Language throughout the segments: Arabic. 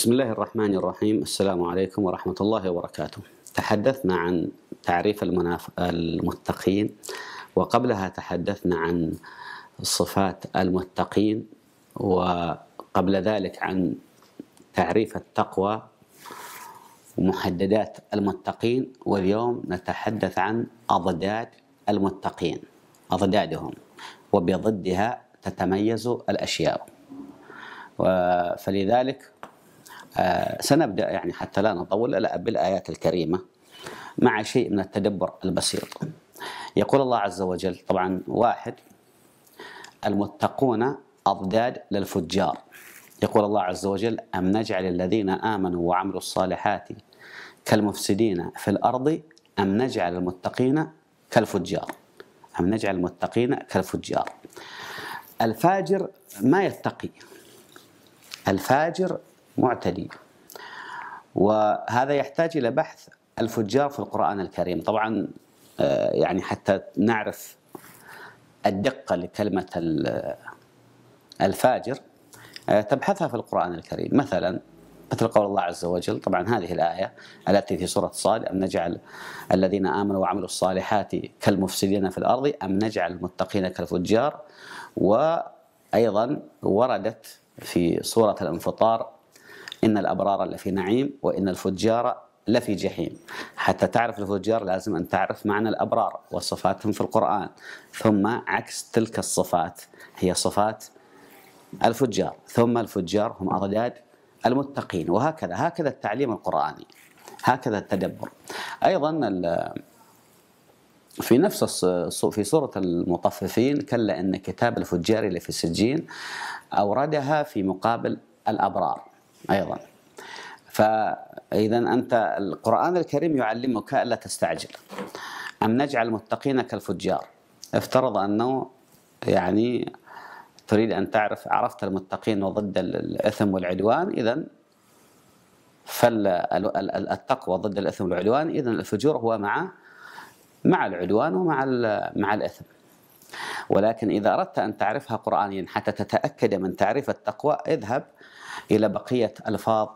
بسم الله الرحمن الرحيم السلام عليكم ورحمة الله وبركاته تحدثنا عن تعريف المناف... المتقين وقبلها تحدثنا عن صفات المتقين وقبل ذلك عن تعريف التقوى ومحددات المتقين واليوم نتحدث عن أضداد المتقين أضدادهم وبضدها تتميز الأشياء فلذلك آه، سنبدأ يعني حتى لا نطول إلا بالآيات الكريمة مع شيء من التدبر البسيط يقول الله عز وجل طبعا واحد المتقون أضداد للفجار يقول الله عز وجل أم نجعل الذين آمنوا وعملوا الصالحات كالمفسدين في الأرض أم نجعل المتقين كالفجار أم نجعل المتقين كالفجار الفاجر ما يتقي الفاجر معتدي وهذا يحتاج إلى بحث الفجار في القرآن الكريم طبعا آه، يعني حتى نعرف الدقة لكلمة الفاجر آه، تبحثها في القرآن الكريم مثلا مثل قول الله عز وجل طبعا هذه الآية التي في سورة صاد أم نجعل الذين آمنوا وعملوا الصالحات كالمفسدين في الأرض أم نجعل المتقين كالفجار وأيضا وردت في سورة الانفطار إن الأبرار لفي نعيم وإن الفجار لفي جحيم حتى تعرف الفجار لازم أن تعرف معنى الأبرار وصفاتهم في القرآن ثم عكس تلك الصفات هي صفات الفجار ثم الفجار هم أضداد المتقين وهكذا هكذا التعليم القرآني هكذا التدبر أيضا في نفس في سورة المطففين كلا إن كتاب الفجار لفي السجين أوردها في مقابل الأبرار أيضا فإذا أنت القرآن الكريم يعلمك ألا تستعجل أن نجعل المتقين كالفجار افترض أنه يعني تريد أن تعرف عرفت المتقين وضد الإثم والعدوان إذا فالتقوى ضد الإثم والعدوان إذا الفجور هو مع مع العدوان ومع مع الإثم ولكن إذا أردت أن تعرفها قرآنيا حتى تتأكد من تعريف التقوى اذهب إلى بقية ألفاظ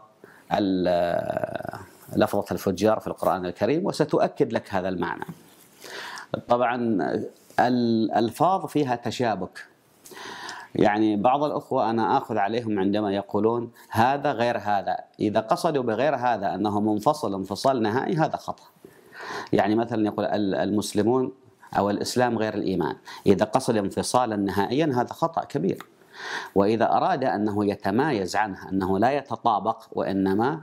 لفظة الفجار في القرآن الكريم وستؤكد لك هذا المعنى طبعا الألفاظ فيها تشابك يعني بعض الأخوة أنا آخذ عليهم عندما يقولون هذا غير هذا إذا قصدوا بغير هذا أنه منفصل انفصال نهائي هذا خطأ يعني مثلا يقول المسلمون أو الإسلام غير الإيمان إذا قصد انفصالا نهائيا هذا خطأ كبير وإذا أراد أنه يتمايز عنها أنه لا يتطابق وإنما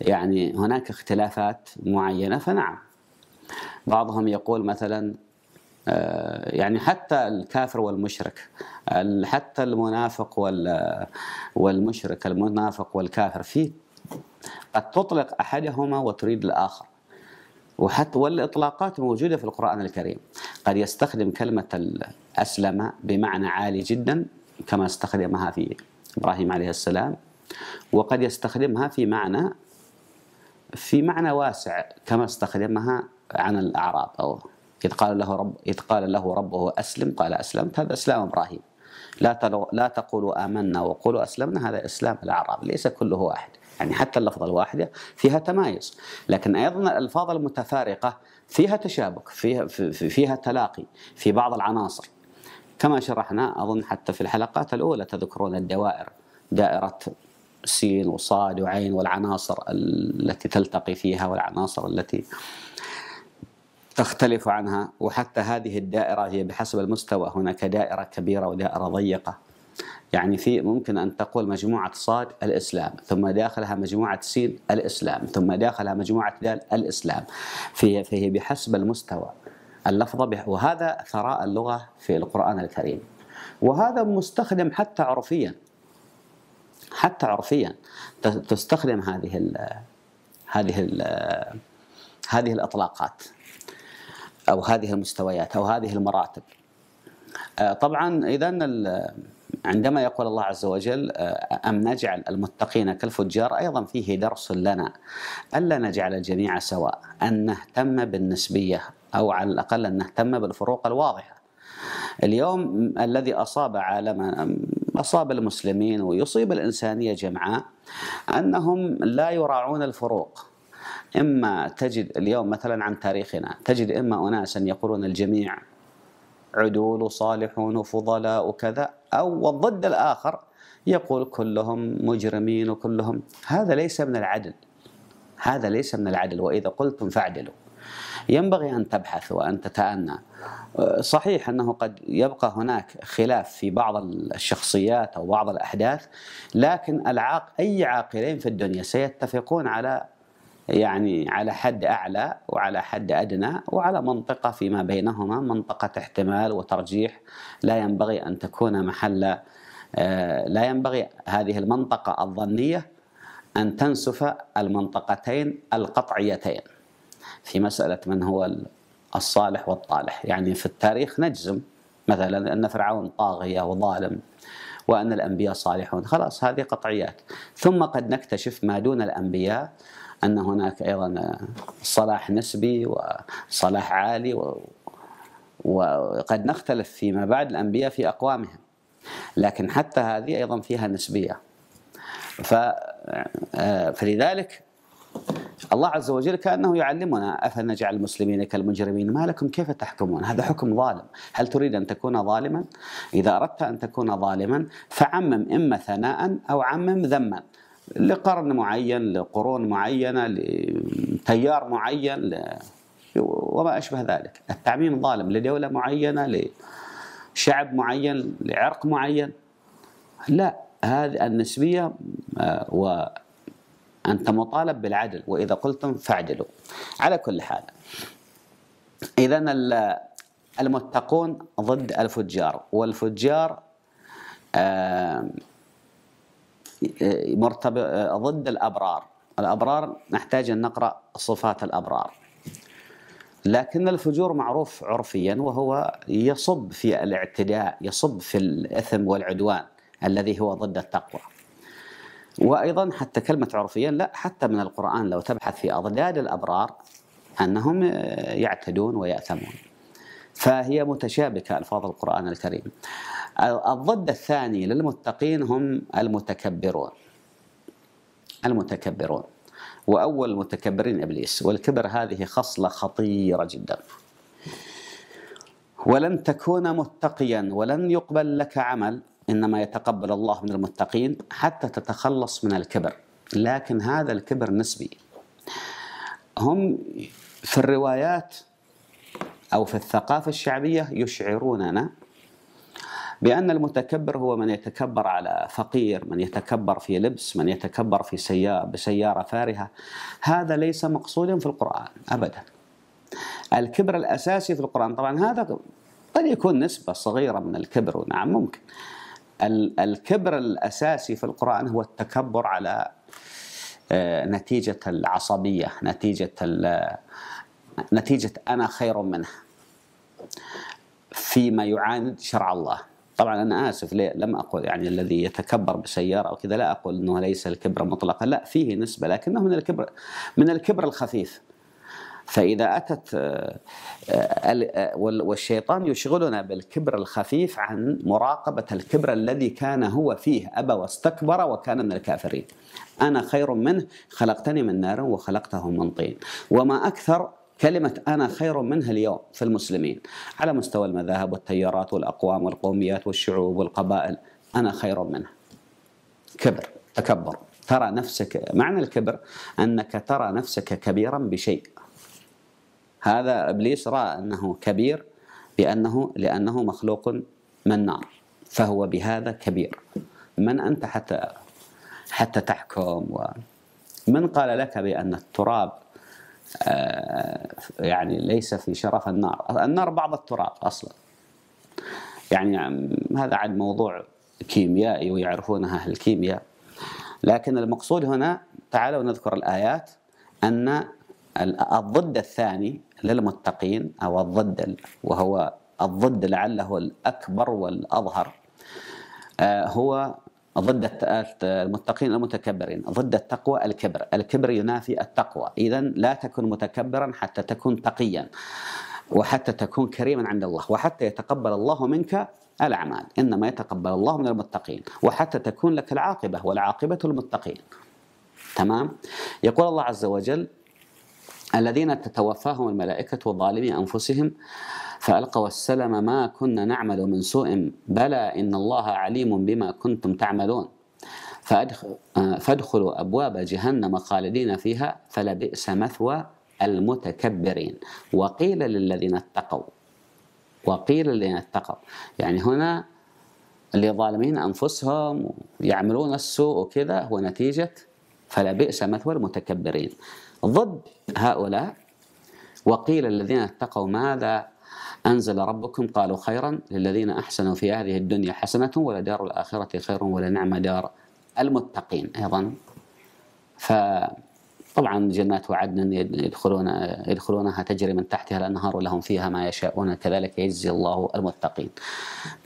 يعني هناك اختلافات معينة فنعم بعضهم يقول مثلا آه، يعني حتى الكافر والمشرك حتى المنافق والمشرك المنافق والكافر فيه قد تطلق أحدهما وتريد الآخر وحتى والإطلاقات موجودة في القرآن الكريم قد يستخدم كلمة أسلم بمعنى عالي جدا كما استخدمها في إبراهيم عليه السلام وقد يستخدمها في معنى في معنى واسع كما استخدمها عن الأعراب أو إذ قال له رب إذ قال له ربه أسلم قال أسلمت هذا إسلام إبراهيم لا لا تقولوا آمنا وقولوا أسلمنا هذا إسلام الأعراب ليس كله واحد يعني حتى اللفظة الواحدة فيها تمايز لكن أيضا الألفاظ المتفارقة فيها تشابك فيها فيها تلاقي في بعض العناصر كما شرحنا اظن حتى في الحلقات الاولى تذكرون الدوائر دائره سين وصاد وعين والعناصر التي تلتقي فيها والعناصر التي تختلف عنها وحتى هذه الدائرة هي بحسب المستوى هناك دائرة كبيرة ودائرة ضيقة يعني في ممكن أن تقول مجموعة صاد الإسلام ثم داخلها مجموعة سين الإسلام ثم داخلها مجموعة دال الإسلام فهي, فهي بحسب المستوى اللفظة وهذا ثراء اللغة في القرآن الكريم وهذا مستخدم حتى عرفيا حتى عرفيا تستخدم هذه الـ هذه الـ هذه الإطلاقات أو هذه المستويات أو هذه المراتب آه، طبعا إذا عندما يقول الله عز وجل آه، أم نجعل المتقين كالفجار أيضا فيه درس لنا ألا نجعل الجميع سواء أن نهتم بالنسبية أو على الأقل أن نهتم بالفروق الواضحة اليوم الذي أصاب عالمنا أصاب المسلمين ويصيب الإنسانية جمعاء أنهم لا يراعون الفروق إما تجد اليوم مثلا عن تاريخنا تجد إما أناسا يقولون الجميع عدول وصالحون وفضلاء وكذا أو والضد الآخر يقول كلهم مجرمين وكلهم هذا ليس من العدل هذا ليس من العدل وإذا قلتم فاعدلوا ينبغي أن تبحث وأن تتأنى صحيح أنه قد يبقى هناك خلاف في بعض الشخصيات أو بعض الأحداث لكن العاق أي عاقلين في الدنيا سيتفقون على يعني على حد اعلى وعلى حد ادنى وعلى منطقه فيما بينهما منطقه احتمال وترجيح لا ينبغي ان تكون محل آه، لا ينبغي هذه المنطقه الظنيه ان تنسف المنطقتين القطعيتين في مساله من هو الصالح والطالح يعني في التاريخ نجزم مثلا ان فرعون طاغيه وظالم وان الانبياء صالحون خلاص هذه قطعيات ثم قد نكتشف ما دون الانبياء ان هناك ايضا صلاح نسبي وصلاح عالي و وقد نختلف فيما بعد الانبياء في اقوامهم لكن حتى هذه ايضا فيها نسبيه ف آه، فلذلك الله عز وجل كانه يعلمنا افنجعل المسلمين كالمجرمين ما لكم كيف تحكمون هذا حكم ظالم هل تريد ان تكون ظالما اذا اردت ان تكون ظالما فعمم اما ثناء او عمم ذما لقرن معين لقرون معينة لتيار معين ل... وما أشبه ذلك التعميم ظالم لدولة معينة لشعب معين لعرق معين لا هذه النسبية آه، وأنت مطالب بالعدل وإذا قلتم فاعدلوا على كل حال إذا المتقون ضد الفجار والفجار آه، مرتبط ضد الأبرار الأبرار نحتاج أن نقرأ صفات الأبرار لكن الفجور معروف عرفيا وهو يصب في الاعتداء يصب في الإثم والعدوان الذي هو ضد التقوى وأيضا حتى كلمة عرفيا لا حتى من القرآن لو تبحث في أضداد الأبرار أنهم يعتدون ويأثمون فهي متشابكة ألفاظ القرآن الكريم الضد الثاني للمتقين هم المتكبرون المتكبرون وأول المتكبرين إبليس والكبر هذه خصلة خطيرة جدا ولن تكون متقيا ولن يقبل لك عمل إنما يتقبل الله من المتقين حتى تتخلص من الكبر لكن هذا الكبر نسبي هم في الروايات أو في الثقافة الشعبية يشعروننا بأن المتكبر هو من يتكبر على فقير من يتكبر في لبس من يتكبر في سيارة بسيارة فارهة هذا ليس مقصودا في القرآن أبدا الكبر الأساسي في القرآن طبعا هذا قد يكون نسبة صغيرة من الكبر نعم ممكن الكبر الأساسي في القرآن هو التكبر على آه، نتيجة العصبية نتيجة نتيجة أنا خير منه فيما يعاند شرع الله طبعا أنا آسف لم أقل يعني الذي يتكبر بسيارة أو كذا لا أقول أنه ليس الكبر مطلقا لا فيه نسبة لكنه من الكبر من الكبر الخفيف فإذا أتت آه، آه، آه، والشيطان يشغلنا بالكبر الخفيف عن مراقبة الكبر الذي كان هو فيه أبى واستكبر وكان من الكافرين أنا خير منه خلقتني من نار وخلقته من طين وما أكثر كلمة أنا خير منها اليوم في المسلمين على مستوى المذاهب والتيارات والأقوام والقوميات والشعوب والقبائل أنا خير منها كبر تكبر ترى نفسك معنى الكبر أنك ترى نفسك كبيرا بشيء هذا إبليس رأى أنه كبير بأنه لأنه مخلوق من نار فهو بهذا كبير من أنت حتى حتى تحكم و من قال لك بأن التراب آه، يعني ليس في شرف النار النار بعض التراب أصلا يعني هذا عن موضوع كيميائي ويعرفونه أهل الكيمياء لكن المقصود هنا تعالوا نذكر الآيات أن الضد الثاني للمتقين أو الضد وهو الضد لعله الأكبر والأظهر آه، هو ضد المتقين المتكبرين ضد التقوى الكبر الكبر ينافي التقوى إذا لا تكن متكبرا حتى تكون تقيا وحتى تكون كريما عند الله وحتى يتقبل الله منك الأعمال إنما يتقبل الله من المتقين وحتى تكون لك العاقبة والعاقبة المتقين تمام يقول الله عز وجل الذين تتوفاهم الملائكة ظالمي أنفسهم فألقوا السلم ما كنا نعمل من سوء بلى إن الله عليم بما كنتم تعملون فادخلوا أبواب جهنم خالدين فيها فلبئس مثوى المتكبرين وقيل للذين اتقوا وقيل للذين اتقوا يعني هنا اللي ظالمين أنفسهم يعملون السوء وكذا هو نتيجة فلبئس مثوى المتكبرين ضد هؤلاء وقيل الذين اتقوا ماذا أنزل ربكم قالوا خيرا للذين أحسنوا في هذه الدنيا حسنة ولدار الآخرة خير ولنعم دار المتقين أيضا فطبعا جنات وعدن يدخلون يدخلونها تجري من تحتها الأنهار ولهم فيها ما يشاءون كذلك يجزي الله المتقين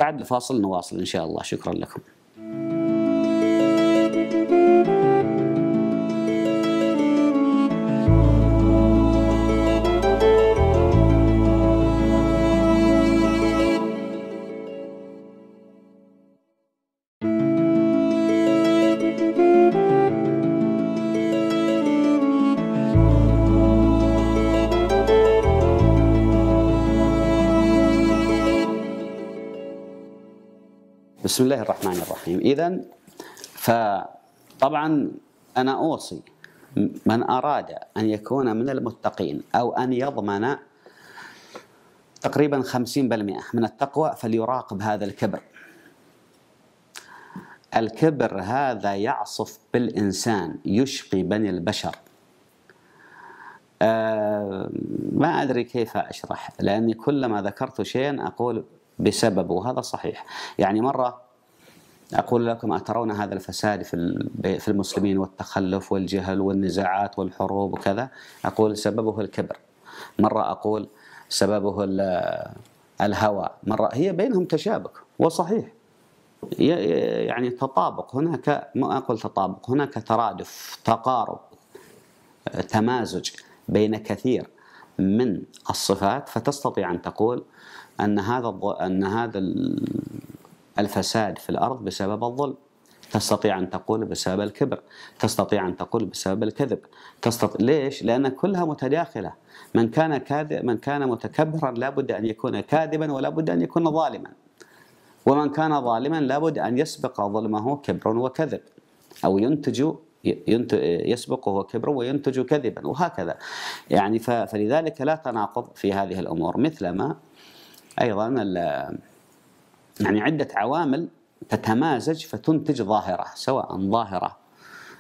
بعد الفاصل نواصل إن شاء الله شكرا لكم بسم الله الرحمن الرحيم إذا فطبعا أنا أوصي من أراد أن يكون من المتقين أو أن يضمن تقريبا 50% من التقوى فليراقب هذا الكبر الكبر هذا يعصف بالإنسان يشقي بني البشر أه ما أدري كيف أشرح لأني كلما ذكرت شيئا أقول بسببه وهذا صحيح يعني مرة أقول لكم أترون هذا الفساد في في المسلمين والتخلف والجهل والنزاعات والحروب وكذا أقول سببه الكبر مرة أقول سببه الهوى مرة هي بينهم تشابك وصحيح يعني تطابق هناك ما أقول تطابق هناك ترادف تقارب تمازج بين كثير من الصفات فتستطيع أن تقول أن هذا أن هذا الفساد في الأرض بسبب الظلم تستطيع أن تقول بسبب الكبر تستطيع أن تقول بسبب الكذب تستط... ليش؟ لأن كلها متداخلة من كان كاذب من كان متكبرا لابد أن يكون كاذبا ولا بد أن يكون ظالما ومن كان ظالما لابد أن يسبق ظلمه كبر وكذب أو ينتج يسبقه كبر وينتج كذبا وهكذا يعني فلذلك لا تناقض في هذه الأمور مثلما أيضا يعني عدة عوامل تتمازج فتنتج ظاهرة سواء ظاهرة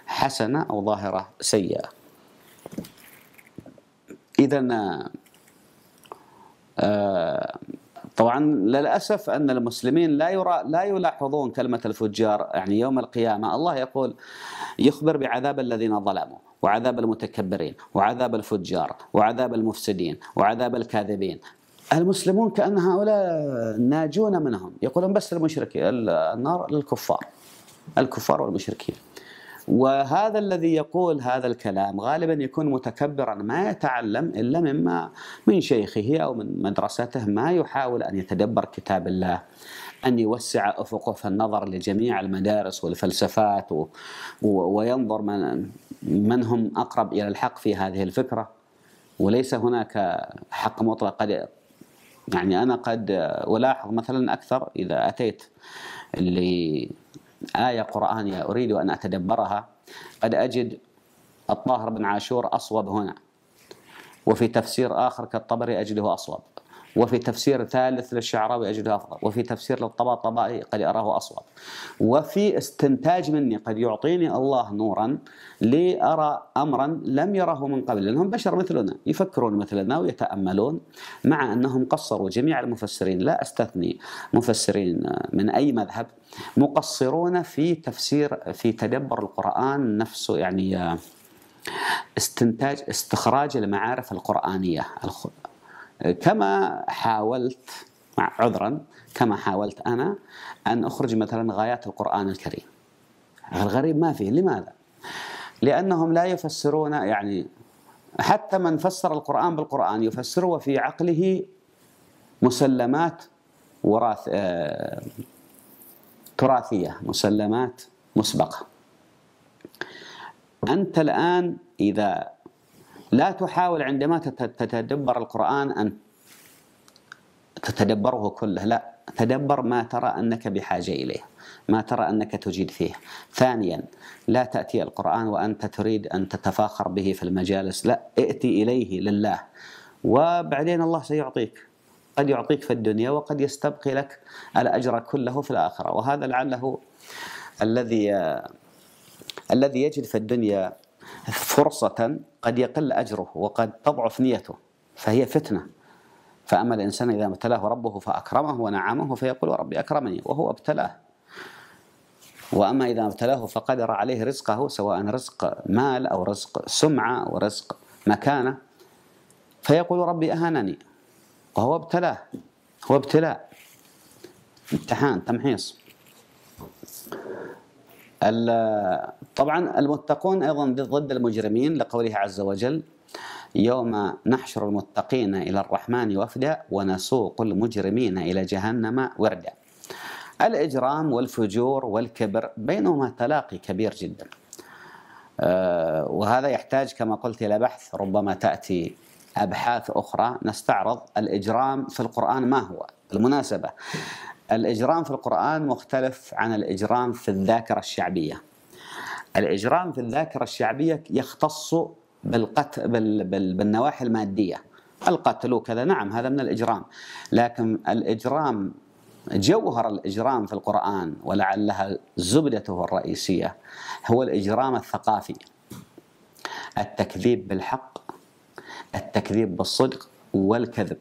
حسنة أو ظاهرة سيئة إذا آه، طبعا للاسف ان المسلمين لا يرى لا يلاحظون كلمه الفجار يعني يوم القيامه الله يقول يخبر بعذاب الذين ظلموا وعذاب المتكبرين وعذاب الفجار وعذاب المفسدين وعذاب الكاذبين المسلمون كأن هؤلاء ناجون منهم يقولون بس المشركين النار للكفار الكفار والمشركين وهذا الذي يقول هذا الكلام غالبا يكون متكبرا ما يتعلم الا مما من شيخه او من مدرسته ما يحاول ان يتدبر كتاب الله ان يوسع افقه في النظر لجميع المدارس والفلسفات وينظر من من هم اقرب الى الحق في هذه الفكره وليس هناك حق مطلق قد يعني أنا قد ألاحظ مثلا أكثر إذا أتيت لآية قرآنية أريد أن أتدبرها قد أجد الطاهر بن عاشور أصوب هنا وفي تفسير آخر كالطبري أجده أصوب وفي تفسير ثالث للشعراوي أجده أفضل وفي تفسير للطباطبائي قد أراه أصوب وفي استنتاج مني قد يعطيني الله نورا لأرى أمرا لم يره من قبل لأنهم بشر مثلنا يفكرون مثلنا ويتأملون مع أنهم قصروا جميع المفسرين لا أستثني مفسرين من أي مذهب مقصرون في تفسير في تدبر القرآن نفسه يعني استنتاج استخراج المعارف القرآنية كما حاولت عذرا كما حاولت أنا أن أخرج مثلا غايات القرآن الكريم الغريب ما فيه لماذا؟ لأنهم لا يفسرون يعني حتى من فسر القرآن بالقرآن يفسره وفي عقله مسلمات وراث آه، تراثية مسلمات مسبقة أنت الآن إذا لا تحاول عندما تتدبر القرآن أن تتدبره كله لا تدبر ما ترى أنك بحاجة إليه ما ترى أنك تجيد فيه ثانيا لا تأتي القرآن وأنت تريد أن تتفاخر به في المجالس لا ائتي إليه لله وبعدين الله سيعطيك قد يعطيك في الدنيا وقد يستبقي لك الأجر كله في الآخرة وهذا لعله الذي الذي يجد في الدنيا فرصة قد يقل أجره وقد تضعف نيته فهي فتنة فأما الإنسان إذا ابتلاه ربه فأكرمه ونعمه فيقول ربي أكرمني وهو ابتلاه وأما إذا ابتلاه فقدر عليه رزقه سواء رزق مال أو رزق سمعة أو رزق مكانة فيقول ربي أهانني وهو ابتلاه هو ابتلاء امتحان تمحيص طبعا المتقون ايضا ضد المجرمين لقوله عز وجل يوم نحشر المتقين الى الرحمن وفدا ونسوق المجرمين الى جهنم وردا. الاجرام والفجور والكبر بينهما تلاقي كبير جدا. آه، وهذا يحتاج كما قلت الى بحث ربما تاتي ابحاث اخرى نستعرض الاجرام في القران ما هو؟ بالمناسبه الإجرام في القرآن مختلف عن الإجرام في الذاكرة الشعبية الإجرام في الذاكرة الشعبية يختص بالقتل بال... بالنواحي المادية القتل وكذا نعم هذا من الإجرام لكن الإجرام جوهر الإجرام في القرآن ولعلها زبدته الرئيسية هو الإجرام الثقافي التكذيب بالحق التكذيب بالصدق والكذب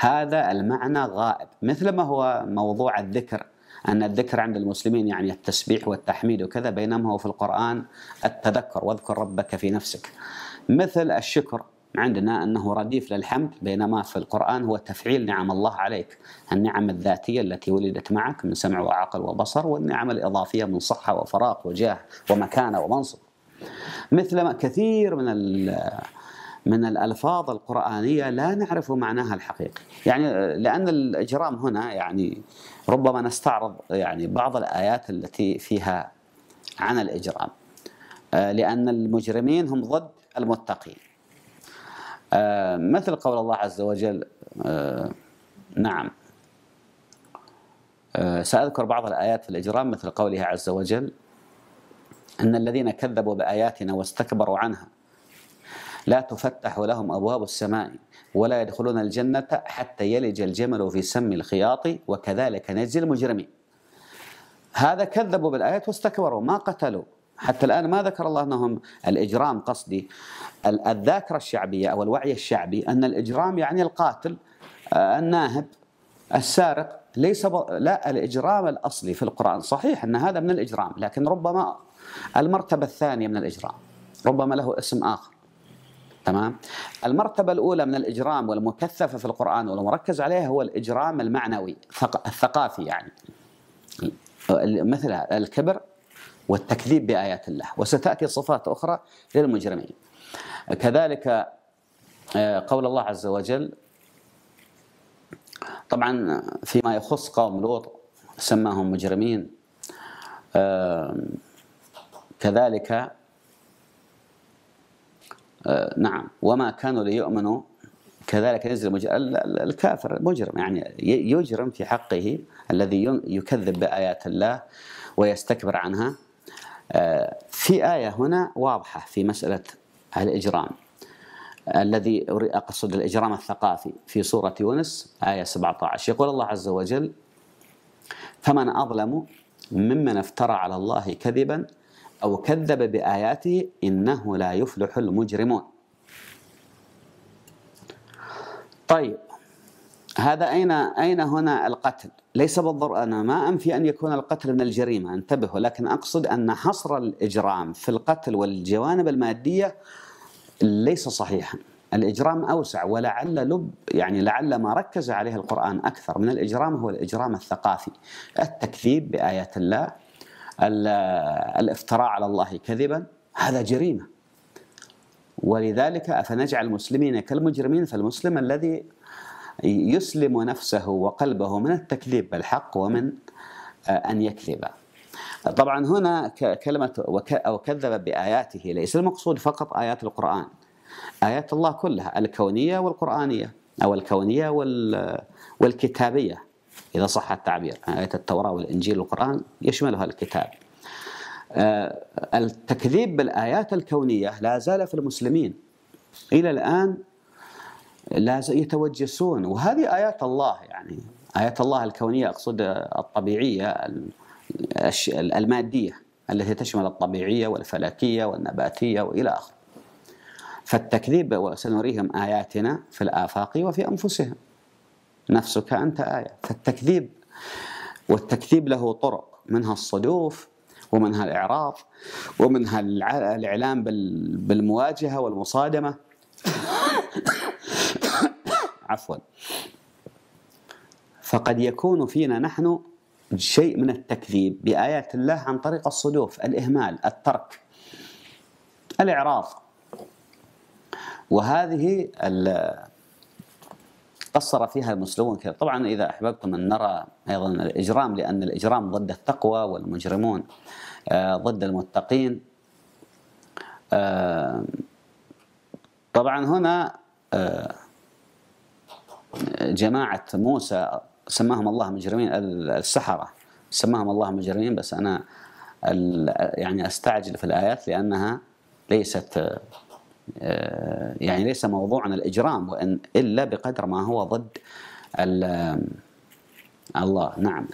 هذا المعنى غائب مثل ما هو موضوع الذكر أن الذكر عند المسلمين يعني التسبيح والتحميد وكذا بينما هو في القرآن التذكر واذكر ربك في نفسك مثل الشكر عندنا أنه رديف للحمد بينما في القرآن هو تفعيل نعم الله عليك النعم الذاتية التي ولدت معك من سمع وعقل وبصر والنعم الإضافية من صحة وفراغ وجاه ومكانة ومنصب مثل ما كثير من من الألفاظ القرآنية لا نعرف معناها الحقيقي يعني آه، لأن الإجرام هنا يعني ربما نستعرض يعني بعض الآيات التي فيها عن الإجرام آه، لأن المجرمين هم ضد المتقين آه، مثل قول الله عز وجل نعم سأذكر بعض الآيات في الإجرام مثل قوله عز وجل أن الذين كذبوا بآياتنا واستكبروا عنها لا تفتح لهم أبواب السماء ولا يدخلون الجنة حتى يلج الجمل في سم الخياط وكذلك نجزي المجرمين هذا كذبوا بالآيات واستكبروا ما قتلوا حتى الآن ما ذكر الله أنهم الإجرام قصدي الذاكرة الشعبية أو الوعي الشعبي أن الإجرام يعني القاتل آه، الناهب السارق ليس ب... لا الإجرام الأصلي في القرآن صحيح أن هذا من الإجرام لكن ربما المرتبة الثانية من الإجرام ربما له اسم آخر تمام المرتبة الأولى من الإجرام والمكثفة في القرآن والمركز عليها هو الإجرام المعنوي الثقافي يعني مثل الكبر والتكذيب بآيات الله وستأتي صفات أخرى للمجرمين كذلك آه، قول الله عز وجل طبعا فيما يخص قوم لوط سماهم مجرمين كذلك آه، نعم وما كانوا ليؤمنوا كذلك يزرم الكافر مجرم يعني يجرم في حقه الذي يكذب بآيات الله ويستكبر عنها آه، في آية هنا واضحة في مسألة الإجرام الذي أقصد الإجرام الثقافي في سورة يونس آية 17 يقول الله عز وجل فمن أظلم ممن افترى على الله كذبا أو كذب بآياته إنه لا يفلح المجرمون طيب هذا أين أين هنا القتل؟ ليس بالضرورة أنا ما أنفي أن يكون القتل من الجريمة انتبهوا ولكن أقصد أن حصر الإجرام في القتل والجوانب المادية ليس صحيحا الإجرام أوسع ولعل لب يعني لعل ما ركز عليه القرآن أكثر من الإجرام هو الإجرام الثقافي التكذيب بآيات الله الافتراء على الله كذبا هذا جريمه ولذلك افنجعل المسلمين كالمجرمين فالمسلم الذي يسلم نفسه وقلبه من التكذيب بالحق ومن آه، ان يكذب. طبعا هنا كلمه او كذب باياته ليس المقصود فقط ايات القران. ايات الله كلها الكونيه والقرانيه او الكونيه والكتابيه إذا صح التعبير يعني آية التوراة والإنجيل والقرآن يشملها الكتاب آه، التكذيب بالآيات الكونية لا زال في المسلمين إلى الآن لا يتوجسون وهذه آيات الله يعني آيات الله الكونية أقصد الطبيعية المادية التي تشمل الطبيعية والفلكية والنباتية وإلى آخره فالتكذيب وسنريهم آياتنا في الآفاق وفي أنفسهم نفسك أنت آية فالتكذيب والتكذيب له طرق منها الصدوف ومنها الإعراض ومنها الإعلام بالمواجهة والمصادمة عفوا فقد يكون فينا نحن شيء من التكذيب بآيات الله عن طريق الصدوف الإهمال الترك الإعراض وهذه قصر فيها المسلمون كذا طبعا إذا أحببتم أن نرى أيضا الإجرام لأن الإجرام ضد التقوى والمجرمون آه، ضد المتقين آه، طبعا هنا آه، جماعة موسى سماهم الله مجرمين السحرة سماهم الله مجرمين بس أنا يعني أستعجل في الآيات لأنها ليست آه، يعني نعم. ليس موضوعنا الإجرام وإن إلا بقدر ما هو ضد آه، الله نعم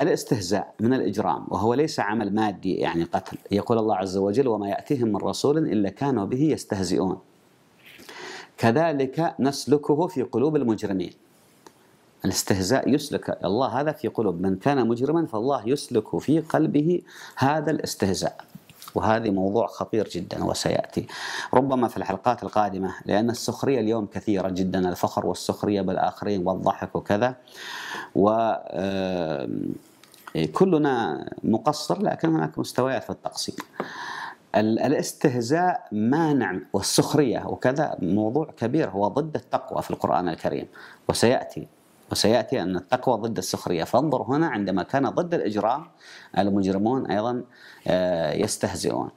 الاستهزاء من الإجرام وهو ليس عمل مادي يعني قتل يقول الله عز وجل وما يأتيهم من رسول إلا كانوا به يستهزئون كذلك نسلكه في قلوب المجرمين الاستهزاء يسلك الله هذا في قلوب من كان مجرما فالله يسلك في قلبه هذا الاستهزاء وهذا موضوع خطير جدا وسياتي ربما في الحلقات القادمه لان السخريه اليوم كثيره جدا الفخر والسخريه بالاخرين والضحك وكذا و كلنا مقصر لكن هناك مستويات في التقصير الاستهزاء مانع والسخريه وكذا موضوع كبير هو ضد التقوى في القران الكريم وسياتي وسيأتي أن التقوى ضد السخرية فانظر هنا عندما كان ضد الإجرام المجرمون أيضا آه، يستهزئون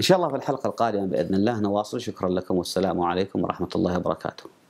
إن شاء الله في الحلقة القادمة بإذن الله نواصل شكرا لكم والسلام عليكم ورحمة الله وبركاته